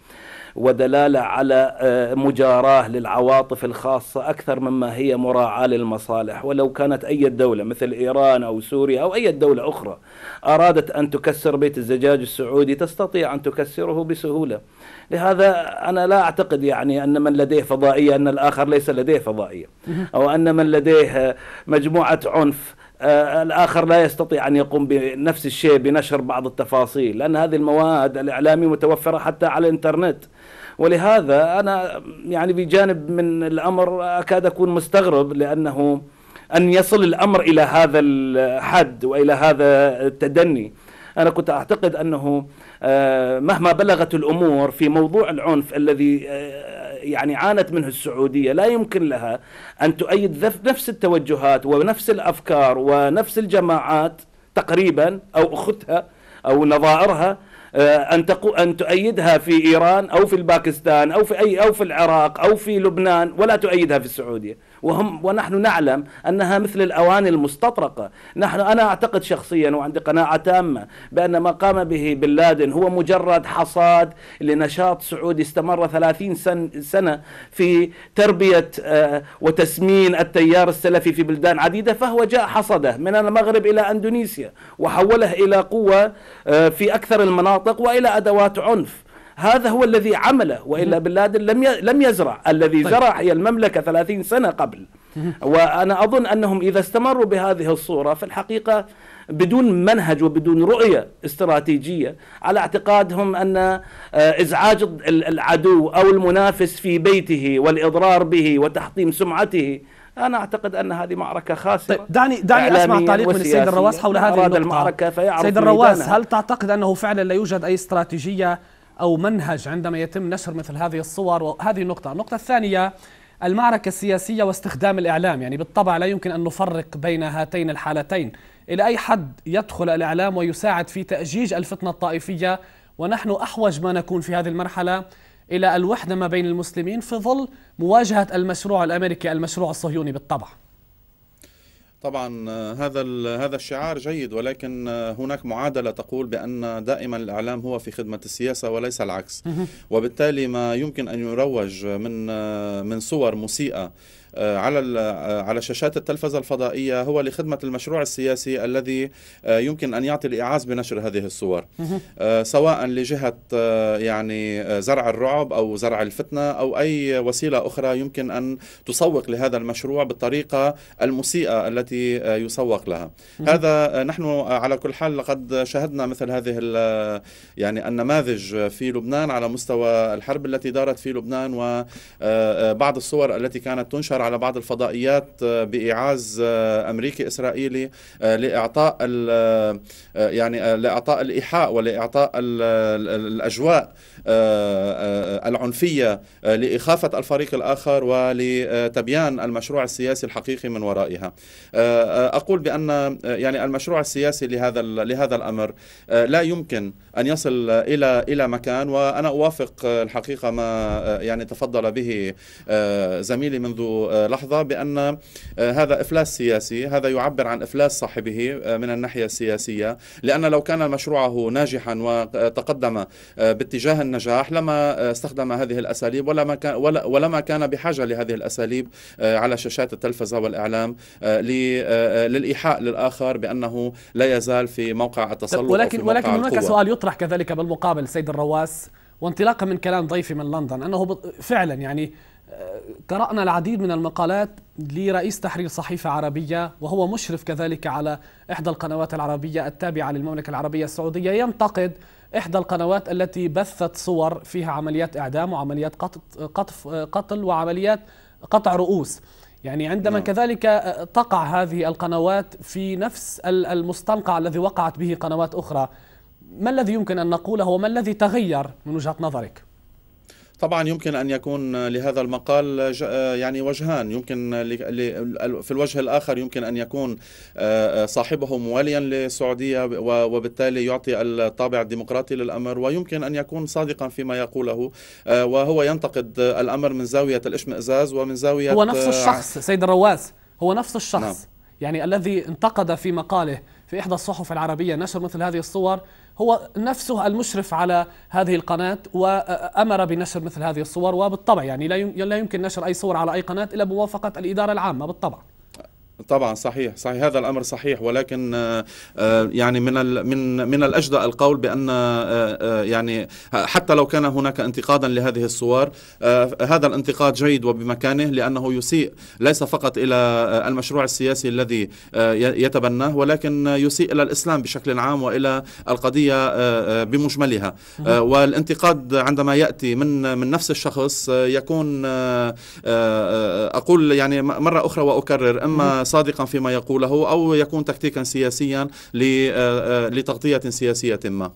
ودلاله على آه، مجاراه للعواطف الخاصه اكثر مما هي مراعاه للمصالح ولو كانت اي دوله مثل ايران او سوريا او اي دوله اخرى ارادت ان تكسر بيت الزجاج السعودي تستطيع ان تكسره بسهوله لهذا أنا لا أعتقد يعني أن من لديه فضائية أن الآخر ليس لديه فضائية أو أن من لديه مجموعة عنف آه، الآخر لا يستطيع أن يقوم بنفس الشيء بنشر بعض التفاصيل لأن هذه المواد الإعلامية متوفرة حتى على الإنترنت ولهذا أنا يعني بجانب من الأمر أكاد أكون مستغرب لأنه أن يصل الأمر إلى هذا الحد وإلى هذا التدني أنا كنت أعتقد أنه آه، مهما بلغت الأمور في موضوع العنف الذي آه، يعني عانت منه السعودية لا يمكن لها أن تؤيد نفس التوجهات ونفس الأفكار ونفس الجماعات تقريبا أو أختها أو نظائرها آه، ان ان تؤيدها في ايران او في الباكستان او في اي او في العراق او في لبنان ولا تؤيدها في السعوديه وهم ونحن نعلم أنها مثل الأواني المستطرقة نحن أنا أعتقد شخصيا وعندي قناعة تامة بأن ما قام به بن لادن هو مجرد حصاد لنشاط سعودي استمر 30 سنة في تربية آه، وتسمين التيار السلفي في بلدان عديدة فهو جاء حصده من المغرب إلى أندونيسيا وحوله إلى قوة آه، في أكثر المناطق وإلى أدوات عنف هذا هو الذي عمله وإلا بن لادن لم لم يزرع الذي طيب. زرع هي المملكة 30 سنة قبل وأنا أظن أنهم إذا استمروا بهذه الصورة في الحقيقة بدون منهج وبدون رؤية استراتيجية على اعتقادهم أن آه، إزعاج العدو أو المنافس في بيته والإضرار به وتحطيم سمعته انا اعتقد ان هذه معركه خاسره طيب دعني دعني اسمع تعليق من السيد الرواس حول هذه النقطه المعركه سيد الرواس هل تعتقد انه فعلا لا يوجد اي استراتيجيه أو منهج عندما يتم نشر مثل هذه الصور وهذه النقطة النقطة الثانية المعركة السياسية واستخدام الإعلام يعني بالطبع لا يمكن أن نفرق بين هاتين الحالتين إلى أي حد يدخل الإعلام ويساعد في تأجيج الفتنة الطائفية ونحن أحوج ما نكون في هذه المرحلة إلى الوحدة ما بين المسلمين في ظل مواجهة المشروع الأمريكي المشروع الصهيوني بالطبع طبعا آه، هذا هذا الشعار جيد ولكن آه، هناك معادله تقول بان دائما الاعلام هو في خدمه السياسه وليس العكس وبالتالي ما يمكن ان يروج من آه، من صور مسيئه آه، على آه، على شاشات التلفزة الفضائية هو لخدمة المشروع السياسي الذي آه، يمكن أن يعطي الإعاز بنشر هذه الصور سواء لجهة يعني زرع الرعب أو زرع الفتنة أو أي وسيلة أخرى يمكن أن تسوق لهذا المشروع بالطريقة المسيئة التي يسوق لها هذا نحن على كل حال لقد شاهدنا مثل هذه يعني النماذج في لبنان على مستوى الحرب التي دارت في لبنان وبعض الصور التي كانت تنشر على بعض الفضائيات آه، بايعاز آه، امريكي اسرائيلي آه، لاعطاء يعني لاعطاء الايحاء ولاعطاء الاجواء العنفيه لاخافه الفريق الاخر ولتبيان المشروع السياسي الحقيقي من ورائها اقول بان يعني المشروع السياسي لهذا لهذا الامر لا يمكن ان يصل الى الى مكان وانا اوافق الحقيقه ما يعني تفضل به آه، زميلي منذ آه، لحظه بان آه، هذا افلاس سياسي هذا يعبر عن افلاس صاحبه من الناحيه السياسيه لان لو كان مشروعه ناجحا وتقدم باتجاه النجاح لما استخدم هذه الاساليب ولما كان ولما كان بحاجه لهذه الاساليب على شاشات التلفزه والاعلام للايحاء للاخر بانه لا يزال في موقع التسلط ولكن ولكن هناك سؤال يطرح يطرح كذلك بالمقابل السيد الرواس وانطلاقا من كلام ضيفي من لندن انه فعلا يعني آه، قرأنا العديد من المقالات لرئيس تحرير صحيفة عربية وهو مشرف كذلك على إحدى القنوات العربية التابعة للمملكة العربية السعودية ينتقد إحدى القنوات التي بثت صور فيها عمليات إعدام وعمليات قطف قتل وعمليات قطع رؤوس يعني عندما نعم. كذلك آه، تقع هذه القنوات في نفس المستنقع الذي وقعت به قنوات أخرى ما الذي يمكن أن نقوله وما الذي تغير من وجهة نظرك؟ طبعا يمكن ان يكون لهذا المقال يعني وجهان يمكن في الوجه الاخر يمكن ان يكون آه، آه، صاحبه مواليا للسعوديه وبالتالي يعطي الطابع الديمقراطي للامر ويمكن ان يكون صادقا فيما يقوله آه، وهو ينتقد الامر من زاويه الاشمئزاز ومن زاويه هو نفس الشخص سيد الرواز هو نفس الشخص نعم. يعني الذي انتقد في مقاله في إحدى الصحف العربية نشر مثل هذه الصور هو نفسه المشرف على هذه القناة وأمر بنشر مثل هذه الصور وبالطبع يعني لا يمكن نشر أي صور على أي قناة إلا بموافقة الإدارة العامة بالطبع طبعا صحيح صحيح هذا الامر صحيح ولكن آه، آه، يعني من من من الاجدى القول بان آه، يعني حتى لو كان هناك انتقادا لهذه الصور هذا الانتقاد جيد وبمكانه لانه يسيء ليس فقط الى المشروع السياسي الذي يتبناه ولكن يسيء الى الاسلام بشكل عام والى القضيه بمجملها والانتقاد عندما ياتي من من نفس الشخص يكون اقول يعني مره اخرى واكرر اما صادقا فيما يقوله أو يكون تكتيكا سياسيا آه، آه، لتغطية سياسية ما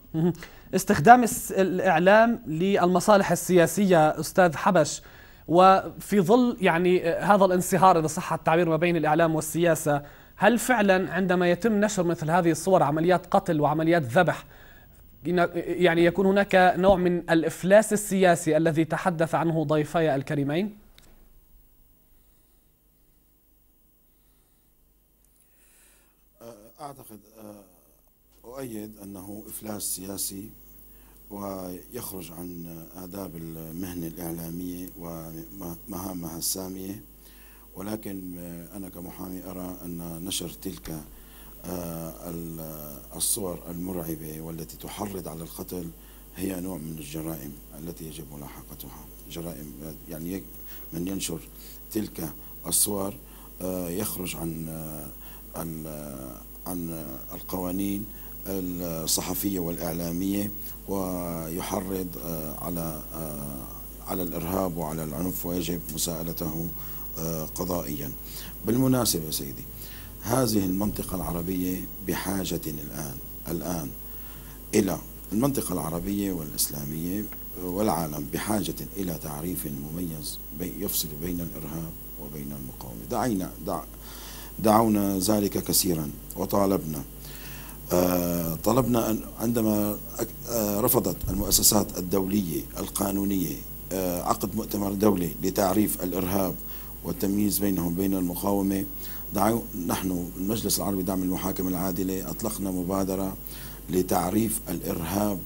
استخدام الإعلام للمصالح السياسية أستاذ حبش وفي ظل يعني آه، هذا الانصهار إذا صح التعبير ما بين الإعلام والسياسة هل فعلا عندما يتم نشر مثل هذه الصور عمليات قتل وعمليات ذبح يعني يكون هناك نوع من الافلاس السياسي الذي تحدث عنه ضيفي الكريمين آه، أؤيد أنه إفلاس سياسي ويخرج عن آداب المهنة الإعلامية ومهامها السامية ولكن أنا كمحامي أرى أن نشر تلك آه، الصور المرعبة والتي تحرض على القتل هي نوع من الجرائم التي يجب ملاحقتها جرائم يعني من ينشر تلك الصور آه، يخرج عن عن القوانين الصحفية والإعلامية ويحرض آه، على آه، على الإرهاب وعلى العنف ويجب مساءلته آه، قضائيا بالمناسبة سيدي هذه المنطقة العربية بحاجة الآن الآن إلى المنطقة العربية والإسلامية والعالم بحاجة إلى تعريف مميز يفصل بين الإرهاب وبين المقاومة دعينا دع دعونا ذلك كثيرا وطالبنا آه، طلبنا أن عندما آه، رفضت المؤسسات الدولية القانونية آه، عقد مؤتمر دولي لتعريف الإرهاب والتمييز بينهم بين المقاومة دعو نحن المجلس العربي دعم المحاكمة العادلة أطلقنا مبادرة لتعريف الإرهاب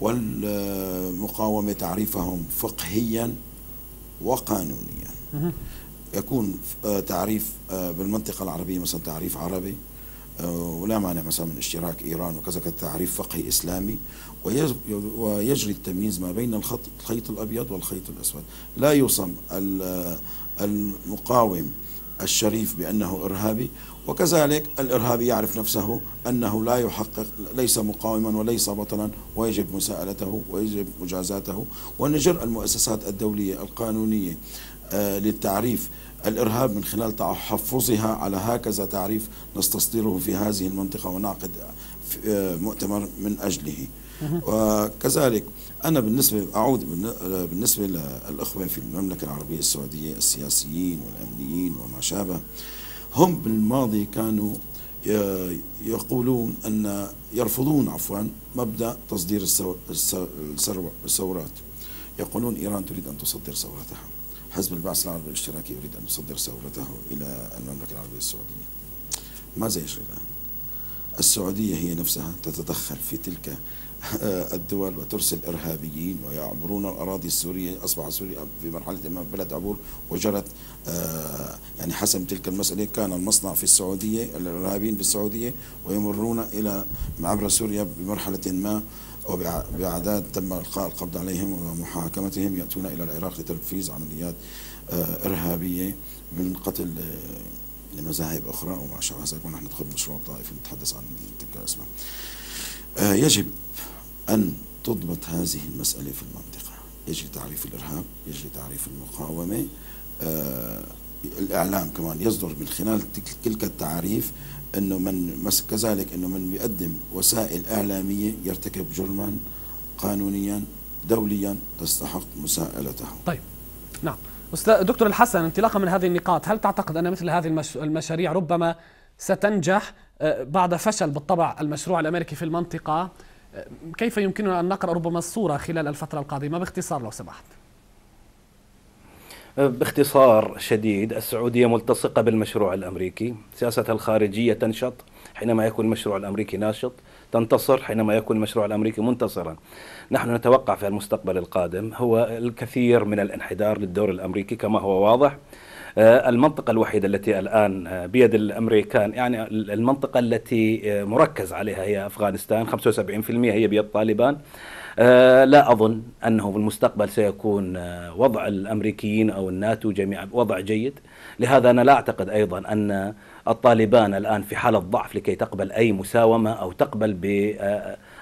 والمقاومة تعريفهم فقهيا وقانونيا يكون آه، تعريف آه، بالمنطقة العربية مثلا تعريف عربي آه، ولا مانع مثلا من اشتراك إيران وكذا كتعريف فقهي إسلامي ويجري التمييز ما بين الخط الخيط الأبيض والخيط الأسود لا يوصم المقاوم الشريف بأنه إرهابي وكذلك الإرهابي يعرف نفسه أنه لا يحقق ليس مقاوما وليس بطلا ويجب مساءلته ويجب مجازاته ونجر المؤسسات الدولية القانونية آه، للتعريف الإرهاب من خلال تحفظها على هكذا تعريف نستصدره في هذه المنطقة ونعقد آه، مؤتمر من أجله وكذلك أنا بالنسبة أعود آه، بالنسبة للأخوة في المملكة العربية السعودية السياسيين والأمنيين وما شابه هم بالماضي كانوا يقولون أن يرفضون عفوا مبدأ تصدير الثورات يقولون إيران تريد أن تصدر ثوراتها حزب البعث العربي الاشتراكي يريد أن يصدر ثورته إلى المملكة العربية السعودية ماذا يجري الآن؟ السعودية هي نفسها تتدخل في تلك آه، الدول وترسل إرهابيين ويعمرون الأراضي السورية أصبح سوريا في مرحلة ما بلد عبور وجرت آه، يعني حسب تلك المسألة كان المصنع في السعودية الإرهابيين في السعودية ويمرون إلى عبر سوريا بمرحلة ما وبأعداد تم إلقاء القبض عليهم ومحاكمتهم يأتون إلى العراق لتنفيذ عمليات آه، إرهابية من قتل آه، لمذاهب أخرى وما شابه ذلك ونحن ندخل مشروع طائفي نتحدث عن تلك الأسماء آه، يجب أن تضبط هذه المسألة في المنطقة يجري تعريف الإرهاب يجري تعريف المقاومة الإعلام كمان يصدر من خلال تلك التعاريف أنه من كذلك أنه من يقدم وسائل إعلامية يرتكب جرما قانونيا دوليا تستحق مساءلته طيب نعم استاذ دكتور الحسن انطلاقا من هذه النقاط هل تعتقد أن مثل هذه المشاريع ربما ستنجح آه، بعد فشل بالطبع المشروع الأمريكي في المنطقة آه، كيف يمكننا أن نقرأ ربما الصورة خلال الفترة القادمة باختصار لو سمحت باختصار شديد السعودية ملتصقة بالمشروع الأمريكي سياستها الخارجية تنشط حينما يكون المشروع الأمريكي ناشط تنتصر حينما يكون المشروع الأمريكي منتصرا نحن نتوقع في المستقبل القادم هو الكثير من الانحدار للدور الأمريكي كما هو واضح آه، المنطقة الوحيدة التي الآن آه، بيد الأمريكان يعني المنطقة التي آه، مركز عليها هي أفغانستان 75% هي بيد طالبان آه، لا أظن أنه في المستقبل سيكون آه، وضع الأمريكيين أو الناتو جميعا وضع جيد لهذا أنا لا أعتقد أيضا أن الطالبان الآن في حالة ضعف لكي تقبل أي مساومة أو تقبل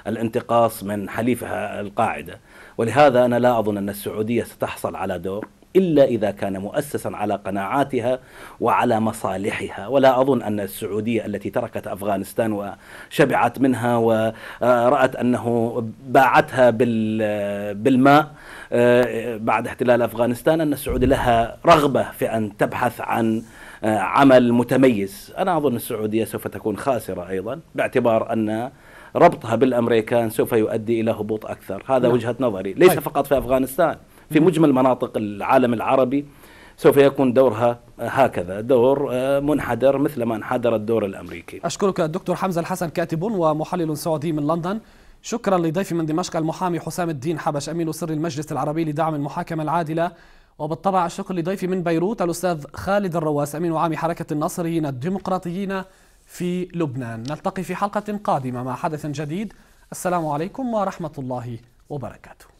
بالانتقاص آه، من حليفها القاعدة ولهذا أنا لا أظن أن السعودية ستحصل على دور إلا إذا كان مؤسسا على قناعاتها وعلى مصالحها ولا أظن أن السعودية التي تركت أفغانستان وشبعت منها ورأت أنه باعتها بالماء آه، بعد احتلال أفغانستان أن السعودية لها رغبة في أن تبحث عن آه، عمل متميز أنا أظن السعودية سوف تكون خاسرة أيضا باعتبار أن ربطها بالامريكان سوف يؤدي الى هبوط اكثر، هذا لا. نعم. وجهه نظري، ليس طيب. فقط في افغانستان، في مجمل مناطق العالم العربي سوف يكون دورها هكذا دور آه، منحدر مثل ما انحدر الدور الامريكي. اشكرك الدكتور حمزه الحسن كاتب ومحلل سعودي من لندن. شكرا لضيفي من دمشق المحامي حسام الدين حبش امين سر المجلس العربي لدعم المحاكمه العادله وبالطبع الشكر لضيفي من بيروت الاستاذ خالد الرواس امين عام حركه الناصريين الديمقراطيين في لبنان. نلتقي في حلقه قادمه مع حدث جديد. السلام عليكم ورحمه الله وبركاته.